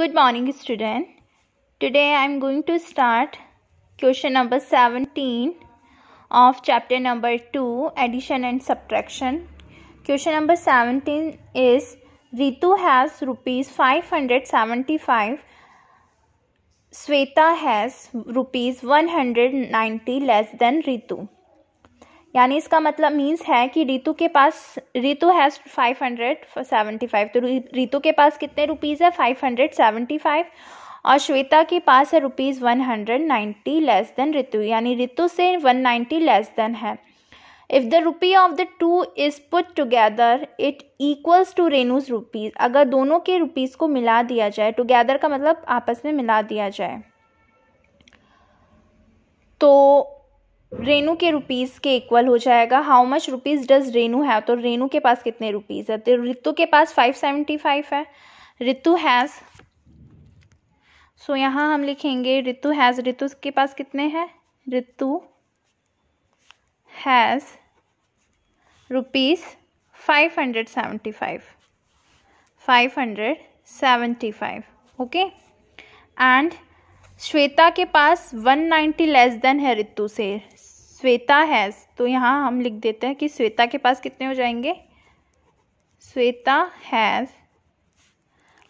Good morning student. Today I am going to start question number 17 of chapter number 2 addition and subtraction. Question number 17 is Ritu has rupees 575 Sweta has rupees 190 less than Ritu. यानी इसका मतलब means है कि रितु के पास Ritu has five hundred seventy five तो रितु के पास कितने रुपीज़ है फाइव हंड्रेड सेवेंटी फाइव और श्वेता के पास है rupees one hundred ninety less than Ritu यानी रितु से वन नाइन्टी लेस देन है if the rupee of the two is put together it equals to Renu's rupees अगर दोनों के रुपीज़ को मिला दिया जाए टुगेदर का मतलब आपस में मिला दिया जाए तो रेनू के रुपीज़ के इक्वल हो जाएगा how much rupees does Renu है तो रेनू के पास कितने रुपीज़ है तो रितु के पास फाइव सेवेंटी फाइव है रितु हैज़ सो यहाँ हम लिखेंगे रितु हैज़ रितु के पास कितने हैं Ritu has rupees five hundred seventy five five hundred seventy five okay and Shweta के पास वन नाइन्टी लेस देन है रितु से श्वेता हैज़ तो यहाँ हम लिख देते हैं कि श्वेता के पास कितने हो जाएंगे श्वेता हैज़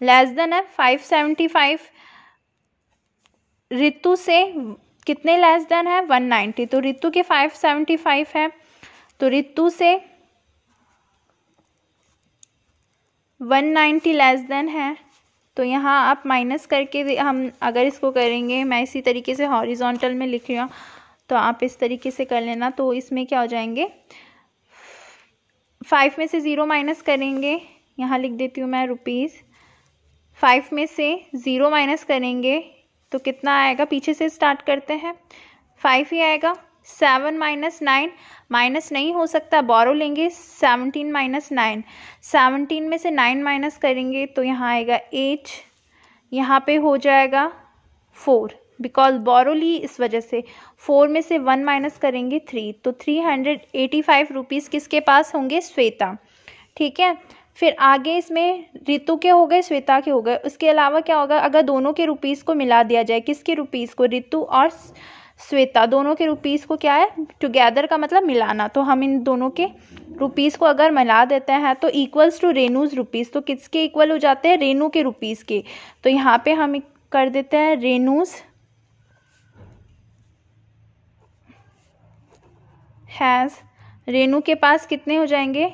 लेस देन है फाइव सेवेंटी फाइव रितु से कितने लेस देन है वन नाइन्टी तो ऋतु के फाइव सेवेंटी फाइव है तो ऋतु से वन नाइन्टी लेस देन है तो यहाँ आप माइनस करके हम अगर इसको करेंगे मैं इसी तरीके से हॉरिजॉन्टल में लिख रही हूँ तो आप इस तरीके से कर लेना तो इसमें क्या हो जाएंगे फाइव में से ज़ीरो माइनस करेंगे यहाँ लिख देती हूँ मैं रुपीज़ फाइव में से ज़ीरो माइनस करेंगे तो कितना आएगा पीछे से स्टार्ट करते हैं फाइव ही आएगा सेवन माइनस नाइन माइनस नहीं हो सकता बोरो लेंगे सेवनटीन माइनस नाइन सेवनटीन में से नाइन माइनस करेंगे तो यहाँ आएगा एट यहाँ पे हो जाएगा फोर बिकॉज बोरो ली इस वजह से फोर में से वन माइनस करेंगे थ्री तो three hundred eighty five rupees किसके पास होंगे श्वेता ठीक है फिर आगे इसमें ऋतु के हो गए श्वेता के हो गए उसके अलावा क्या होगा अगर दोनों के रुपीज़ को मिला दिया जाए किसके रुपीज़ को ऋतु और श्वेता दोनों के रुपीज़ को क्या है टुगेदर का मतलब मिलाना तो हम इन दोनों के रुपीज़ को अगर मिला देते हैं तो इक्वल्स टू रेनूज रुपीज़ तो किसके इक्वल हो जाते हैं रेनू के रुपीज़ के तो यहाँ पे हम कर देते हैं रेनूज हैज़ रेनू के पास कितने हो जाएंगे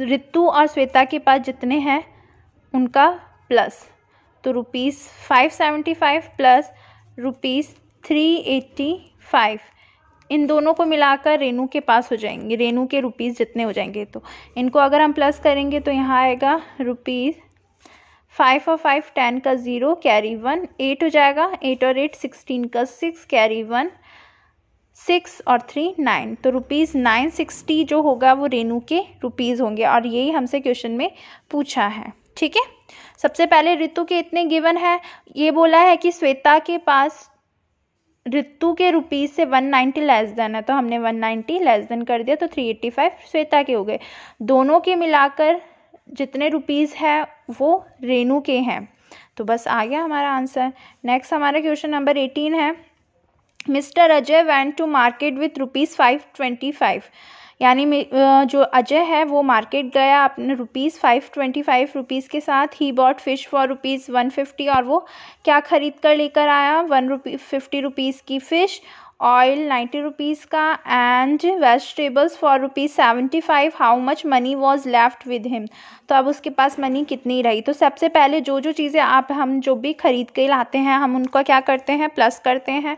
रितु और श्वेता के पास जितने हैं उनका प्लस तो rupees five seventy five plus rupees three eighty five इन दोनों को मिलाकर रेनू के पास हो जाएंगे रेनू के रुपीज़ जितने हो जाएंगे तो इनको अगर हम प्लस करेंगे तो यहाँ आएगा रुपीज़ फाइव और फाइव टेन का ज़ीरो कैरी वन एट हो जाएगा एट और एट सिक्सटीन का सिक्स कैरी वन सिक्स और थ्री नाइन तो रुपीज़ नाइन सिक्सटी जो होगा वो रेनू के रुपीज़ होंगे और यही हमसे क्वेश्चन में पूछा है ठीक है सबसे पहले ऋतु के इतने गिवन है ये बोला है कि श्वेता के पास ऋतु के रुपीज़ से वन नाइन्टी लेस देन है तो हमने वन नाइन्टी लेस देन कर दिया तो थ्री एट्टी फाइव श्वेता के हो गए दोनों के मिलाकर जितने रुपीज़ है वो रेनू के हैं तो बस आ गया हमारा आंसर नेक्स्ट हमारा क्वेश्चन नंबर एटीन है mister Ajay went to market with rupees five twenty five यानी जो अजय है वो मार्केट गया अपने rupees five twenty five rupees के साथ ही bought fish for rupees one fifty और वो क्या ख़रीद कर लेकर आया वन रुपी फिफ्टी रुपीज़ की फ़िश ऑयल नाइन्टी रुपीज़ का and vegetables for rupees seventy five how much money was left with him तो अब उसके पास मनी कितनी रही तो सबसे पहले जो जो चीज़ें आप हम जो भी ख़रीद के लाते हैं हम उनका क्या करते हैं प्लस करते हैं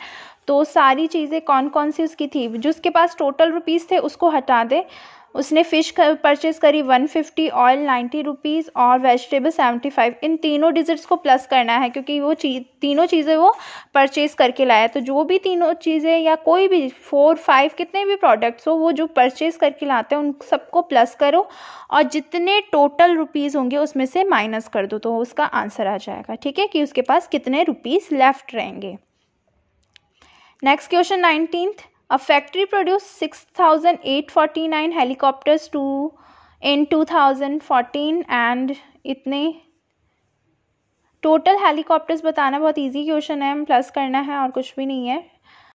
तो सारी चीज़ें कौन कौन सी उसकी थी जिसके पास टोटल रुपीज़ थे उसको हटा दें उसने फ़िश परचेज़ करी 150 ऑयल 90 रुपीज़ और वेजिटेबल 75 इन तीनों डिजिट्स को प्लस करना है क्योंकि वो चीज तीनों चीज़ें वो परचेज़ करके लाया तो जो भी तीनों चीज़ें या कोई भी फोर फाइव कितने भी प्रोडक्ट्स हो वो जो परचेज़ करके लाते हैं उन सबको प्लस करो और जितने टोटल रुपीज़ होंगे उसमें से माइनस कर दो तो उसका आंसर आ जाएगा ठीक है कि उसके पास कितने रुपीज़ लेफ्ट रहेंगे next question nineteen a factory produce six thousand eight forty nine helicopters to in two thousand fourteen and इतने टोटल हेलीकॉप्टर्स बताना बहुत ईजी क्वेश्चन है प्लस करना है और कुछ भी नहीं है